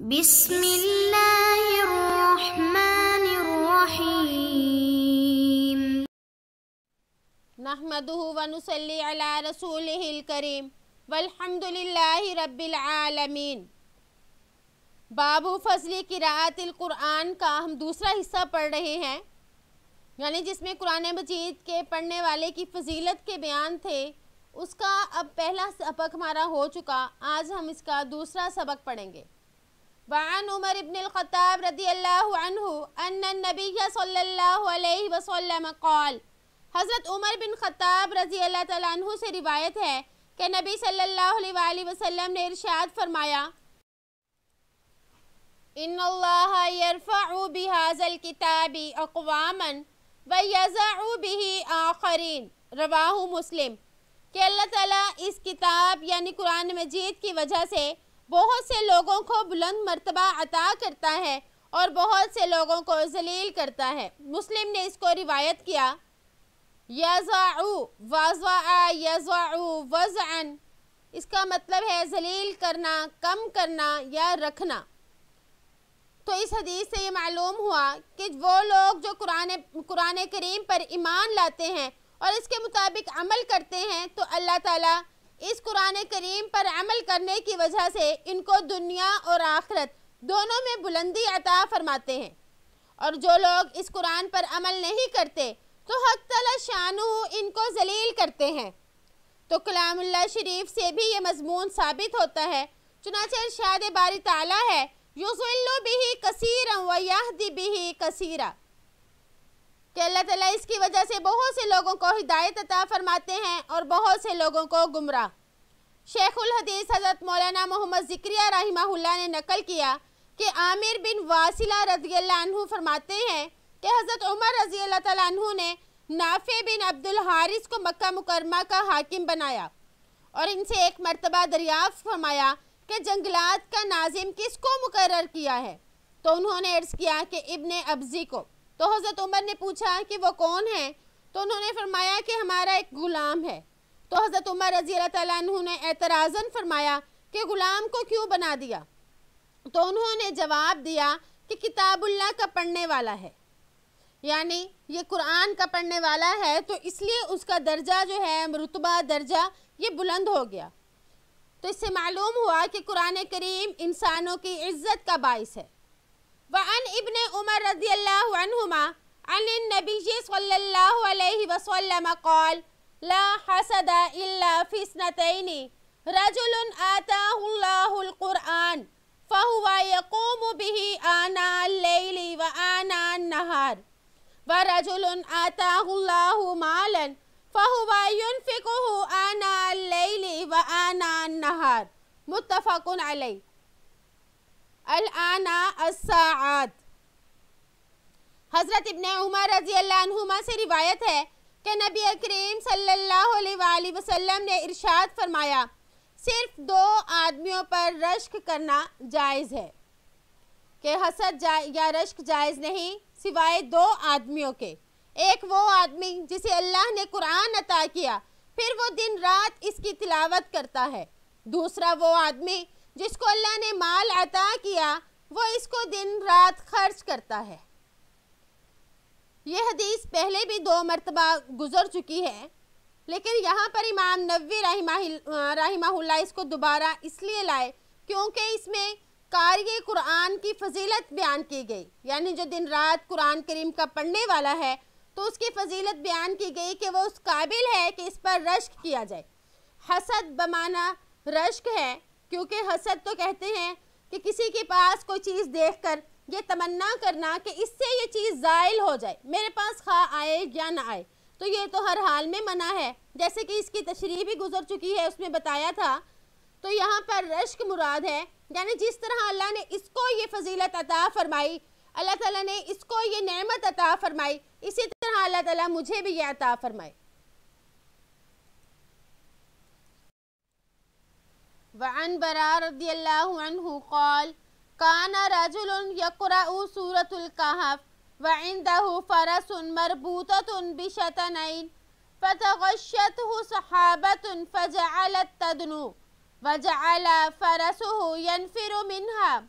बिस्मिल्लाहिर्रहमानिर्रहीम नहमदुहु बाबू फजली किरातिल कुरान का हम दूसरा हिस्सा पढ़ रहे हैं यानी जिसमें कुरान मजीद के पढ़ने वाले की फजीलत के बयान थे उसका अब पहला सबक हमारा हो चुका आज हम इसका दूसरा सबक पढ़ेंगे वान उमर इबन ख़त्ताब रदी अल्लाबी वसल्लम कौल हज़रत उमर बिन ख़त्ताब रज़ी अल्लाह तु से रिवायत है कि नबी सल्लल्लाहु अलैहि वसल्लम ने इरशाद फरमाया इन बिहाजल किताबी अकवामन वज़ाबिही आखरीन रवाह मुस्लिम कि अल्लाह ताला इस किताब यानी कुरान मजीद की वजह से बहुत से लोगों को बुलंद मरतबा अता करता है और बहुत से लोगों को जलील करता है मुस्लिम ने इसको रिवायत किया यज़ाऊ वज़ा वज़ वज़न इसका मतलब है जलील करना कम करना या रखना तो इस हदीस से ये मालूम हुआ कि वो लोग जो कुरान कुरान करीम पर ईमान लाते हैं और इसके मुताबिक अमल करते हैं तो अल्लाह ताला इस कुरान करीम पर अमल करने की वजह से इनको दुनिया और आखरत दोनों में बुलंदी अता फरमाते हैं और जो लोग इस कुरान पर अमल नहीं करते तो हक तला इनको जलील करते हैं तो कलामुल्ला शरीफ से भी ये मजमून साबित होता है चुनाच शाद बारी ताला है युजिल्लु बिही कसीरा यहदी बिही कसीरा अल्लाह ताला इसकी वजह से बहुत से लोगों को हिदायत अता फरमाते हैं और बहुत से लोगों को गुमराह शेखुल हदीस हज़रत मौलाना मोहम्मद जिक्रिया रही ने नकल किया कि आमिर बिन वासिला रजील्ला फरमाते हैं कि हज़रत उमर रजी अल्लाह ने नाफे बिन अब्दुल हारिस को मक्का मुकरमा का हाकिम बनाया और इनसे एक मरतबा दरियाफ्त फरमाया कि जंगलात का नाजिम किसको मुकर किया है तो उन्होंने अर्ज़ किया कि इबन अब्जी को तो हज़रत उमर ने पूछा कि वो कौन है तो उन्होंने फरमाया कि हमारा एक ग़ुलाम है तो हज़रत उमर रजी अल्लाह ने एतराज़न फरमाया कि ग़ुलाम को क्यों बना दिया तो उन्होंने जवाब दिया कि किताबुल्ला का पढ़ने वाला है यानी ये कुरान का पढ़ने वाला है तो इसलिए उसका दर्जा जो है रुतबा दर्जा ये बुलंद हो गया तो इससे मालूम हुआ कि कुरान करीम इंसानों की इज्जत का बाइस है وعن ابن عمر رضي الله عنهما عن النبي صلى الله عليه وسلم قال لا حسد إلا في اثنتين رجل آتاه الله القرآن فهو يقوم به آناء الليل وآناء النهار ورجل آتاه الله مالا فهو ينفقه آناء الليل وآناء النهار متفق عليه अलाना हज़रत इबन उमर रजी अल्लाहुमा से रिवायत है कि नबी करीम सल्लल्लाहु अलैहि वसल्लम ने इरशाद फरमाया सिर्फ दो आदमियों पर रश्क करना जायज़ है कि हसद जा या रश्क जायज़ नहीं सिवाय दो आदमियों के एक वो आदमी जिसे अल्लाह ने कुरान अता किया फिर वो दिन रात इसकी तिलावत करता है दूसरा वो आदमी जिसको अल्लाह ने माल अता किया वो इसको दिन रात खर्च करता है यह हदीस पहले भी दो मरतबा गुजर चुकी है लेकिन यहाँ पर इमाम नबी रही इसको दोबारा इसलिए लाए क्योंकि इसमें कारी कुरान की फजीलत बयान की गई यानी जो दिन रात कुरान करीम का पढ़ने वाला है तो उसकी फजीलत बयान की गई कि वो उस काबिल है कि इस पर रश्क किया जाए हसद बमाना रश्क है क्योंकि हसद तो कहते हैं कि किसी के पास कोई चीज़ देखकर ये तमन्ना करना कि इससे ये चीज़ ज़ायल हो जाए मेरे पास खा आए या ना आए तो ये तो हर हाल में मना है जैसे कि इसकी तशरी भी गुजर चुकी है उसमें बताया था तो यहाँ पर रश्क मुराद है यानी जिस तरह अल्लाह ने इसको ये फजीलत अता फरमाई अल्लाह ताला ने इसको ये नेमत अता फरमाई इसी तरह अल्लाह ताला मुझे भी ये अता फरमाए وعن براء رضي الله عنه قال كان رجل يقرأ سورة الكهف وعنده فرس مربوطة بشتنين فتغشته صحابة فجعلت تدنو وجعل فرسه ينفر منها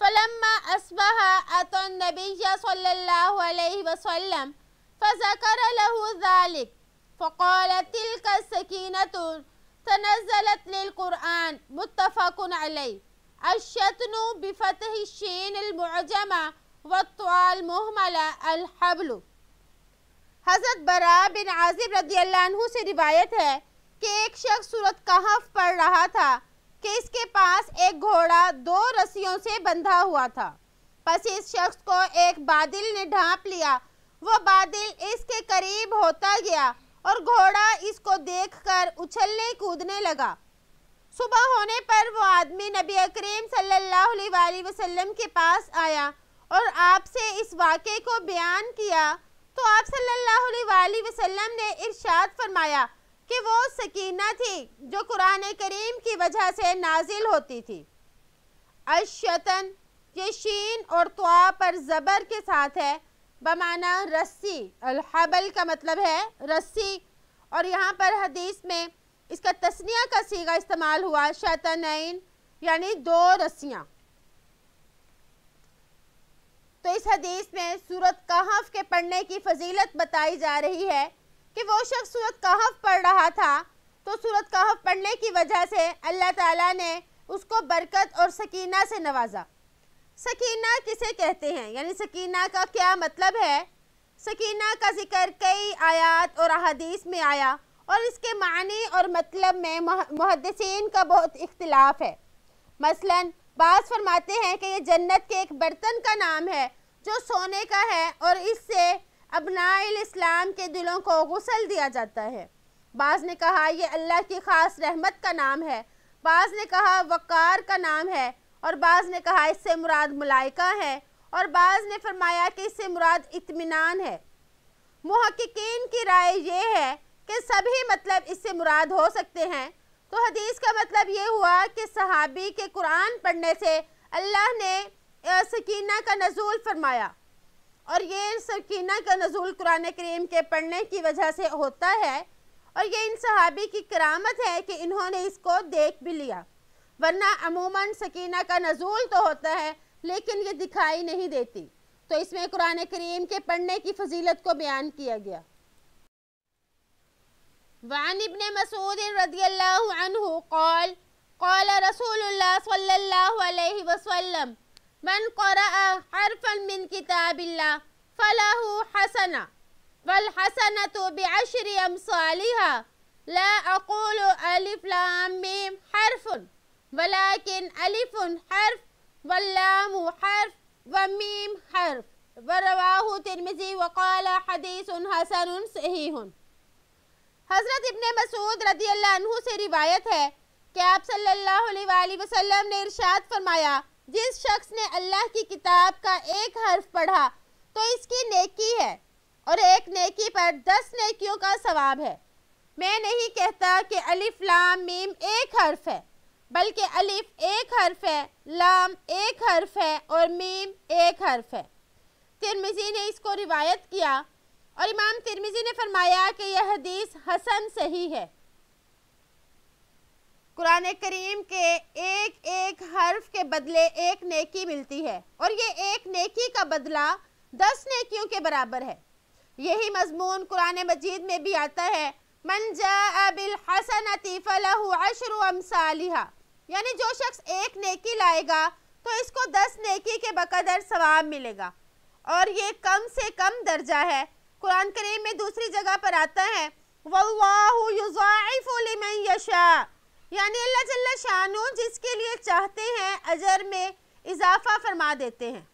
فلما أصبح أتى النبي صلى الله عليه وسلم فذكر له ذلك فقال تلك السكينة तनजलत लकुरान मुतफ़न अशतन बफ़त शेनमजमा वतवालमहमलाबल हज़रत बरा बिन आजिब रदी से रिवायत है कि एक शख्स सूरत कहफ पढ़ रहा था कि इसके पास एक घोड़ा दो रस्सियों से बंधा हुआ था बस इस शख्स को एक बादल ने ढांप लिया वो बादल इसके करीब होता गया और घोड़ा इसको देखकर उछलने कूदने लगा सुबह होने पर वो आदमी नबी करीम सल्लल्लाहु अलैहि वसल्लम के पास आया और आपसे इस वाक़े को बयान किया तो आप सल्लल्लाहु अलैहि वसल्लम ने इरशाद फरमाया कि वो सकीना थी जो कुरान करीम की वजह से नाजिल होती थी अशतन ये शीन और तवा पर ज़बर के साथ है बमाना रस्सी अलहबल का मतलब है रस्सी और यहाँ पर हदीस में इसका तस्निया का सीगा इस्तेमाल हुआ शतनैन यानी दो रस्सियाँ तो इस हदीस में सूरत कहफ के पढ़ने की फजीलत बताई जा रही है कि वो शख्स सूरत कहफ पढ़ रहा था तो सूरत कहफ पढ़ने की वजह से अल्लाह ताला ने उसको बरकत और सकीना से नवाजा सकीना किसे कहते हैं यानी सकीना का क्या मतलब है सकीना का जिक्र कई आयात और अहदीस में आया और इसके मानी और मतलब में मुहदसिन का बहुत इख्तलाफ है मसलन बास फरमाते हैं कि ये जन्नत के एक बर्तन का नाम है जो सोने का है और इससे अबनाइल इस्लाम के दिलों को गसल दिया जाता है बाज़ ने कहा यह अल्लाह की ख़ास रहमत का नाम है बाज़ ने कहा वक़ार का नाम है और बाज़ ने कहा इससे मुराद मलाइका है और बाज़ ने फरमाया कि इससे मुराद इतमान है महक्कीन की राय यह है कि सभी मतलब इससे मुराद हो सकते हैं तो हदीस का मतलब ये हुआ कि सहाबी के कुरान पढ़ने से अल्लाह ने सकीना का नजूल फरमाया और ये सकीना का नजूल कुरान करीम के पढ़ने की वजह से होता है और ये इन सहाबी की करामत है कि इन्होंने इसको देख भी लिया वरना अमूमन सकीना का नजूल तो होता है लेकिन ये दिखाई नहीं देती तो इसमें कुरान करीम के पढ़ने की फजीलत को बयान किया गया قال قال رسول الله صلى الله عليه وسلم من قرأ حرفا من كتاب الله فله حسنة والحسنة بعشر अमसालिहा لا أقول ألف لام ميم حرف वलाकिन अलिफ़ुन हर्फ वल्लाम हर्फ वमीम हर्फ वरवाह तिरमिजी वकाल हदीस हसन सही हज़रत इबन मसूद रदी अल्लाह से रिवायत है कि आप सल्लल्लाहु अलैहि वसल्लम ने इरशाद फरमाया जिस शख्स ने अल्लाह की किताब का एक हर्फ पढ़ा तो इसकी नेकी है और एक नेकी पर दस नेकियों का सवाब है मैं नहीं कहता कि अलिफ़ लाम मीम एक हर्फ है बल्कि अलिफ एक हर्फ है लाम एक हर्फ है और मीम एक हर्फ है तिरमिज़ी ने इसको रिवायत किया और इमाम तिरमिज़ी ने फरमाया कि यह हदीस हसन सही है कुरान करीम के एक एक हर्फ के बदले एक नेकी मिलती है और ये एक नेकी का बदला दस नेकियों के बराबर है यही मजमून कुरान मजीद में भी आता है मन जा बिल हसनती फलहू अशर अमसालिहा यानी जो शख्स एक नेकी लाएगा तो इसको दस नेकी के बकदर सवाब मिलेगा और ये कम से कम दर्जा है कुरान करीम में दूसरी जगह पर आता है यानी अल्लाह जल्ला जिसके लिए चाहते हैं अजर में इजाफा फरमा देते हैं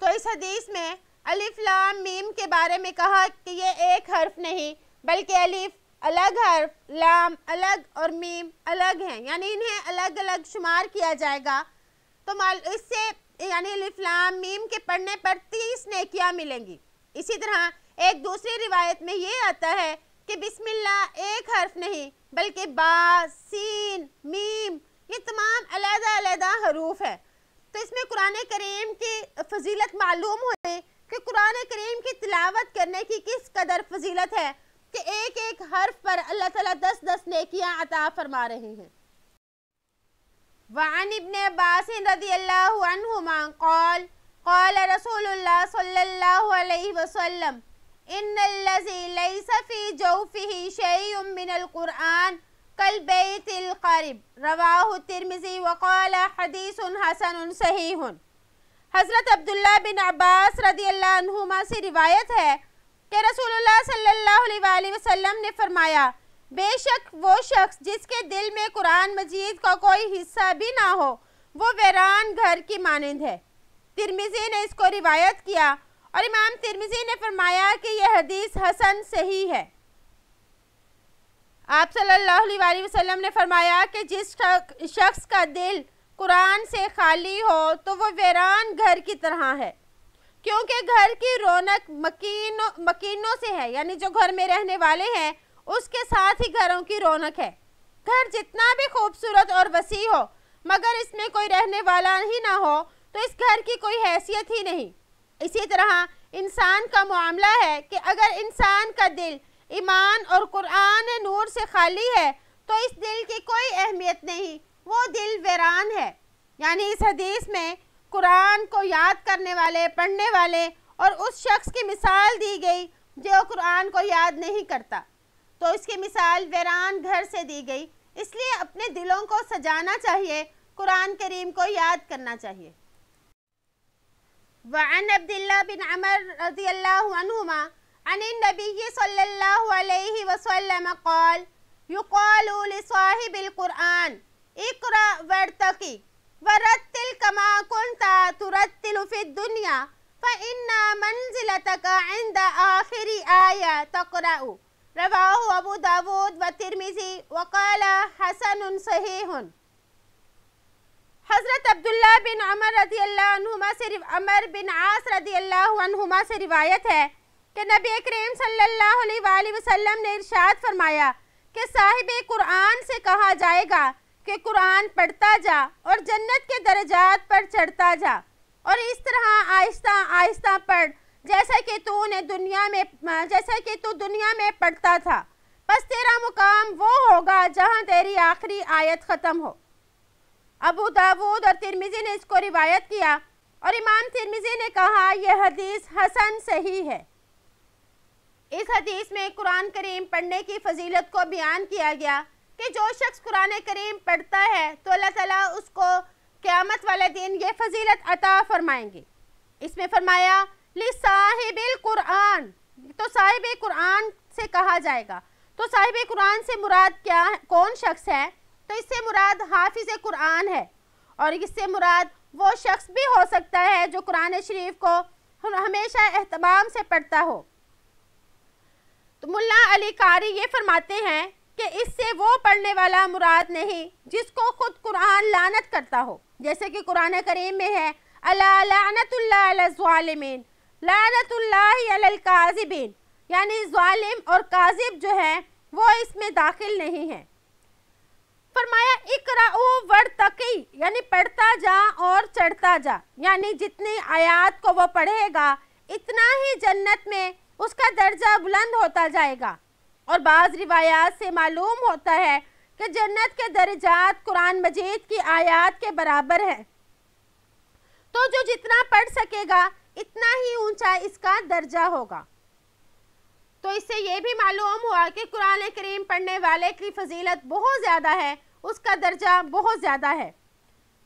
तो इस हदीस में अलिफ्लाम मीम के बारे में कहा कि ये एक हर्फ नहीं बल्कि अलिफ अलग हर्फ लाम अलग और मीम अलग हैं यानी इन्हें अलग अलग शुमार किया जाएगा तो इससे यानी अलिफ लाम मीम के पढ़ने पर तीस नेकियां मिलेंगी इसी तरह एक दूसरी रिवायत में ये आता है कि बिस्मिल्लाह एक हर्फ नहीं बल्कि बा सीन मीम ये तमाम अलहदा अलहदा हरूफ है तो इसमें कुरान करीम की फजीलत मालूम हुई कि कुरान करीम की तिलावत करने की किस कदर फजीलत है के एक एक हर्फ पर अल्लाह ताला दस दस नेकियां अता फरमा रहे हैं وعن ابن عباس رضي الله عنهما قال قال رسول الله صلى الله عليه وسلم ان الذي ليس في جوفه شيء من القران كالبيت القريب رواه الترمذي وقال حديث حسن صحيح حضرت عبد الله بن عباس رضي الله عنهما से روایت ہے कि रसूलुल्लाह सल्लल्लाहु अलैहि वसल्लम ने फरमाया बेशक वो शख्स जिसके दिल में कुरान मजीद का कोई हिस्सा भी ना हो वो वीरान घर की मानंद है तिरमिज़ी ने इसको रिवायत किया और इमाम तिरमिज़ी ने फरमाया कि यह हदीस हसन सही है आप सल्लल्लाहु अलैहि वसल्लम ने फरमाया कि जिस शख्स का दिल कुरान से खाली हो तो वो वीरान घर की तरह है क्योंकि घर की रौनक मकीनों मकीनों से है यानी जो घर में रहने वाले हैं उसके साथ ही घरों की रौनक है घर जितना भी खूबसूरत और वसी हो मगर इसमें कोई रहने वाला ही ना हो तो इस घर की कोई हैसियत ही नहीं इसी तरह इंसान का मामला है कि अगर इंसान का दिल ईमान और कुरान नूर से खाली है तो इस दिल की कोई अहमियत नहीं वो दिल वीरान है यानी इस हदीस में कुरान को याद करने वाले पढ़ने वाले और उस शख्स की मिसाल दी गई जो कुरान को याद नहीं करता तो इसकी मिसाल वीरान घर से दी गई इसलिए अपने दिलों को सजाना चाहिए कुरान करीम को याद करना चाहिए وعن عبد الله بن عمر رضي الله عنهما عن النبي صلى الله عليه وسلم قال يقال لصاحب कुरान इकरा वर्तकी वरत्तिल कमा कुंता तुरत्तिल फि दुनिया फइन्ना मंजिलतक इंद आखिरी आया तकराउ रवाह अबू दाऊद व तिरमिजी वकाल हसन सहीह हज़रत अब्दुल्ला बिन अमर रदी अल्लाह से अमर बिन आस रदी अल्लाह से रिवायत है कि नबी करीम सल्लल्लाहु अलैहि वसल्लम ने इरशाद फरमाया कि साहिब कुरान से कहा जाएगा के कुरान पढ़ता जा और जन्नत के दर्जात पर चढ़ता जा और इस तरह आहिस्ता आहिस्ता पढ़ जैसा कि तू ने दुनिया में जैसा कि तू दुनिया में पढ़ता था बस तेरा मुकाम वो होगा जहाँ तेरी आखिरी आयत ख़त्म हो अबू दाऊद और तिरमिज़ी ने इसको रिवायत किया और इमाम तिरमिज़ी ने कहा यह हदीस हसन सही है इस हदीस में कुरान करीम पढ़ने की फजीलत को बयान किया गया कि जो शख्स कुरान करीम पढ़ता है तो अल्लाह ताला उसको क़्यामत वाले दिन ये फजीलत अता फरमाएंगे इसमें फरमाया ली साहिब कुरान तो साहिब कुरान से कहा जाएगा तो साहिब कुरान से मुराद क्या कौन शख्स है तो इससे मुराद हाफिज़ कुरान है और इससे मुराद वो शख्स भी हो सकता है जो कुरान शरीफ को हमेशा अहतमाम से पढ़ता हो तो मुल्ला अली कारी ये फरमाते हैं कि इससे वो पढ़ने वाला मुराद नहीं जिसको खुद कुरान लानत करता हो जैसे कि कुरान करीम में है अलातुल्लामिन लानतुल्लाकाजिबिन यानी ालिम और काजिब जो है वो इसमें दाखिल नहीं है फरमाया इकरा वर तकी यानी पढ़ता जा और चढ़ता जा यानी जितनी आयात को वो पढ़ेगा इतना ही जन्नत में उसका दर्जा बुलंद होता जाएगा और बाज़ रिवायात से मालूम होता है कि जन्नत के दर्जात कुरान मजीद की आयात के बराबर है तो जो जितना पढ़ सकेगा इतना ही ऊंचा इसका दर्जा होगा तो इससे ये भी मालूम हुआ कि कुरान करीम पढ़ने वाले की फजीलत बहुत ज़्यादा है उसका दर्जा बहुत ज़्यादा है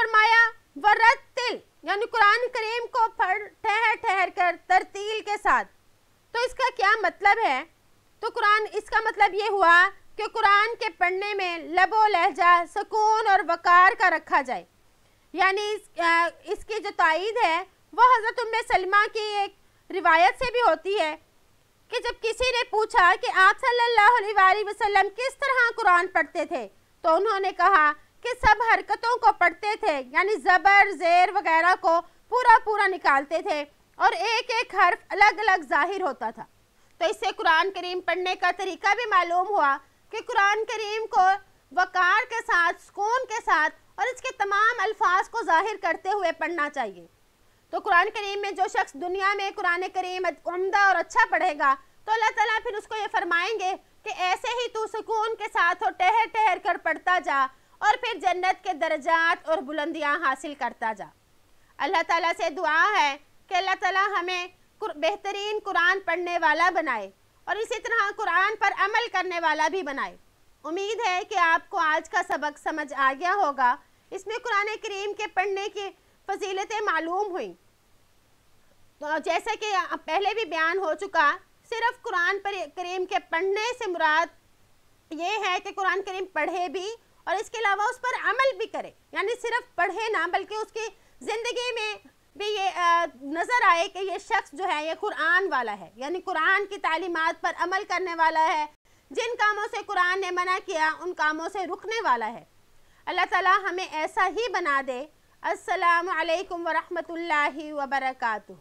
फरमाया वरत तिल यानी कुरान करीम को पढ़ ठहर ठहर कर तरतील के साथ तो इसका क्या मतलब है तो कुरान इसका मतलब ये हुआ कि कुरान के पढ़ने में लबो लहजा सुकून और वक़ार का रखा जाए यानी इस, इसकी जो तइद है वह हज़रत उम सलमा की एक रिवायत से भी होती है कि जब किसी ने पूछा कि आप सल्लल्लाहु अलैहि वसल्लम किस तरह कुरान पढ़ते थे तो उन्होंने कहा कि सब हरकतों को पढ़ते थे यानी ज़बर ज़ेर वगैरह को पूरा पूरा निकालते थे और एक एक हर्फ अलग अलग ज़ाहिर होता था तो इससे कुरान करीम पढ़ने का तरीका भी मालूम हुआ कि कुरान करीम को वकार के साथ सुकून के साथ और इसके तमाम अल्फाज को जाहिर करते हुए पढ़ना चाहिए तो कुरान करीम में जो शख्स दुनिया में कुरान करीम उमदा और अच्छा पढ़ेगा तो अल्लाह ताला फिर उसको ये फरमाएंगे कि ऐसे ही तू सुकून के साथ और ठहर ठहर कर पढ़ता जा और फिर जन्नत के दर्जात और बुलंदियाँ हासिल करता जा अल्लाह ताला से दुआ है कि अल्लाह ताला हमें बेहतरीन कुरान पढ़ने वाला बनाए और इसी तरह कुरान पर अमल करने वाला भी बनाए उम्मीद है कि आपको आज का सबक समझ आ गया होगा इसमें कुरान करीम के पढ़ने की फजीलतें मालूम हुई तो जैसे कि पहले भी बयान हो चुका सिर्फ कुरान पर करीम के पढ़ने से मुराद ये है कि कुरान करीम पढ़े भी और इसके अलावा उस पर अमल भी करे यानी सिर्फ पढ़े ना बल्कि उसकी ज़िंदगी में भी ये नज़र आए कि ये शख्स जो है ये कुरान वाला है यानी कुरान की तालीमत पर अमल करने वाला है जिन कामों से कुरान ने मना किया उन कामों से रुकने वाला है अल्लाह ताला हमें ऐसा ही बना दे अस्सलाम वालेकुम वरहमतुल्लाहि